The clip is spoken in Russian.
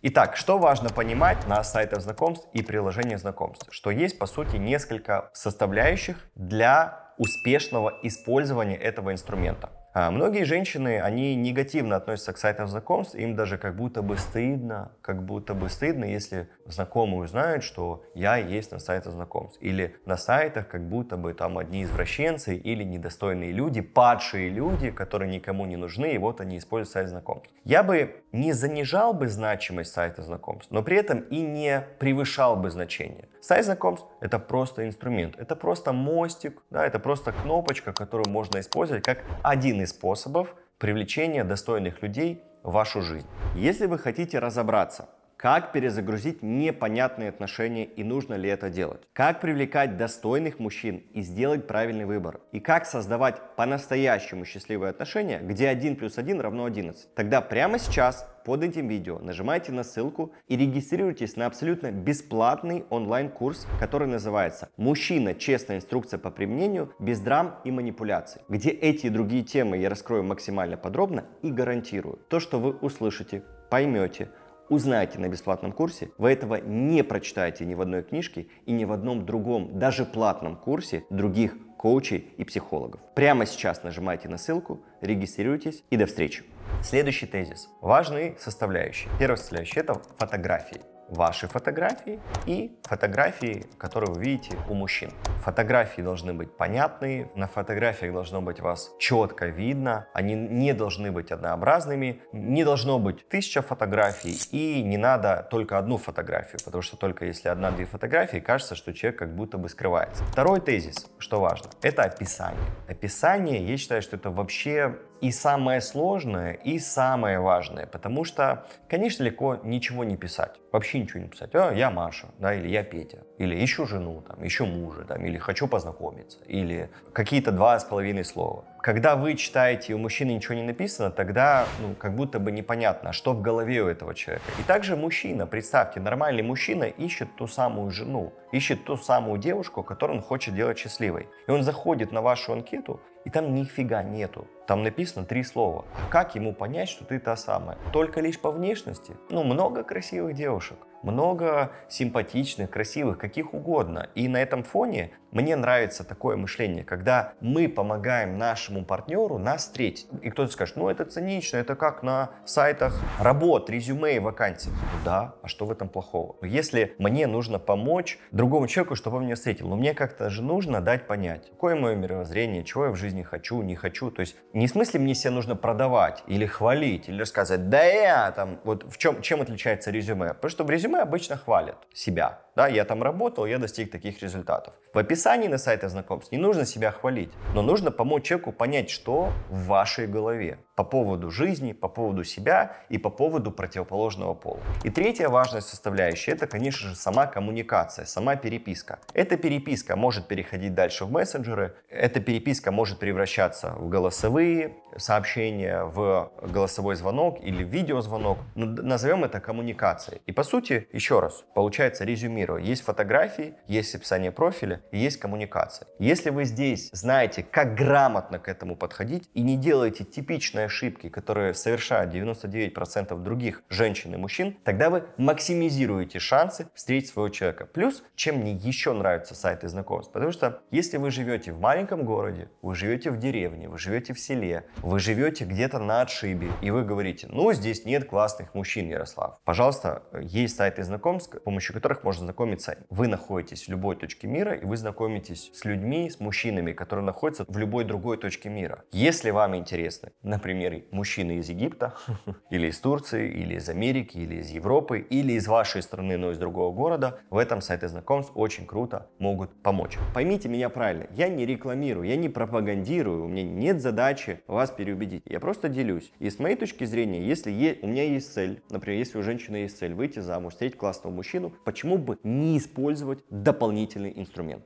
Итак, что важно понимать на сайтах знакомств и приложениях знакомств? Что есть, по сути, несколько составляющих для успешного использования этого инструмента. А многие женщины, они негативно относятся к сайтам знакомств, им даже как будто бы стыдно, как будто бы стыдно, если знакомые узнают, что я есть на сайтах знакомств. Или на сайтах как будто бы там одни извращенцы или недостойные люди, падшие люди, которые никому не нужны, и вот они используют сайт знакомств. Я бы не занижал бы значимость сайта знакомств, но при этом и не превышал бы значение. Сайт знакомств — это просто инструмент, это просто мостик, да, это просто кнопочка, которую можно использовать как один из способов привлечения достойных людей в вашу жизнь. Если вы хотите разобраться, как перезагрузить непонятные отношения и нужно ли это делать, как привлекать достойных мужчин и сделать правильный выбор, и как создавать по-настоящему счастливые отношения, где 1 плюс 1 равно 11. Тогда прямо сейчас под этим видео, нажимайте на ссылку и регистрируйтесь на абсолютно бесплатный онлайн-курс, который называется «Мужчина. Честная инструкция по применению без драм и манипуляций», где эти и другие темы я раскрою максимально подробно и гарантирую. То, что вы услышите, поймете – узнаете на бесплатном курсе. Вы этого не прочитаете ни в одной книжке и ни в одном другом, даже платном курсе других коучей и психологов. Прямо сейчас нажимайте на ссылку, регистрируйтесь и до встречи. Следующий тезис. Важные составляющие. Первая составляющая – это фотографии ваши фотографии и фотографии, которые вы видите у мужчин. Фотографии должны быть понятные, на фотографиях должно быть вас четко видно, они не должны быть однообразными, не должно быть тысяча фотографий и не надо только одну фотографию, потому что только если одна-две фотографии, кажется, что человек как будто бы скрывается. Второй тезис, что важно, это описание. Описание, я считаю, что это вообще и самое сложное, и самое важное, потому что, конечно, легко ничего не писать, вообще ничего не писать. А, я Маша, да, или я Петя, или ищу жену, там, ищу мужа, там, или хочу познакомиться, или какие-то два с половиной слова когда вы читаете, у мужчины ничего не написано, тогда ну, как будто бы непонятно, что в голове у этого человека. И также мужчина, представьте, нормальный мужчина ищет ту самую жену, ищет ту самую девушку, которую он хочет делать счастливой. И он заходит на вашу анкету, и там нифига нету. Там написано три слова. Как ему понять, что ты та самая? Только лишь по внешности? Ну, много красивых девушек много симпатичных, красивых, каких угодно. И на этом фоне мне нравится такое мышление, когда мы помогаем нашему партнеру нас встретить. И кто-то скажет, ну это цинично, это как на сайтах работ, резюме и вакансий. Ну, да, а что в этом плохого? Если мне нужно помочь другому человеку, чтобы он меня встретил, но мне как-то же нужно дать понять, какое мое мировоззрение, чего я в жизни хочу, не хочу. То есть не в смысле мне себя нужно продавать или хвалить, или рассказывать, да я там, вот в чем, чем отличается резюме? Потому что в резюме резюме обычно хвалят себя. Да, я там работал, я достиг таких результатов. В описании на сайте знакомств не нужно себя хвалить, но нужно помочь человеку понять, что в вашей голове по поводу жизни, по поводу себя и по поводу противоположного пола. И третья важная составляющая – это, конечно же, сама коммуникация, сама переписка. Эта переписка может переходить дальше в мессенджеры, эта переписка может превращаться в голосовые сообщения, в голосовой звонок или в видеозвонок. Ну, назовем это коммуникацией. И по сути, еще раз, получается, резюмирую, есть фотографии, есть описание профиля есть коммуникация. Если вы здесь знаете, как грамотно к этому подходить и не делаете типичное ошибки, которые совершают 99% других женщин и мужчин, тогда вы максимизируете шансы встретить своего человека. Плюс, чем мне еще нравятся сайты знакомств, потому что если вы живете в маленьком городе, вы живете в деревне, вы живете в селе, вы живете где-то на отшибе, и вы говорите, ну, здесь нет классных мужчин, Ярослав. Пожалуйста, есть сайты знакомств, с помощью которых можно знакомиться. Вы находитесь в любой точке мира, и вы знакомитесь с людьми, с мужчинами, которые находятся в любой другой точке мира. Если вам интересно, например, например, мужчины из Египта, или из Турции, или из Америки, или из Европы, или из вашей страны, но из другого города, в этом сайты знакомств очень круто могут помочь. Поймите меня правильно, я не рекламирую, я не пропагандирую, у меня нет задачи вас переубедить, я просто делюсь. И с моей точки зрения, если е- у меня есть цель, например, если у женщины есть цель выйти замуж, встретить классного мужчину, почему бы не использовать дополнительный инструмент?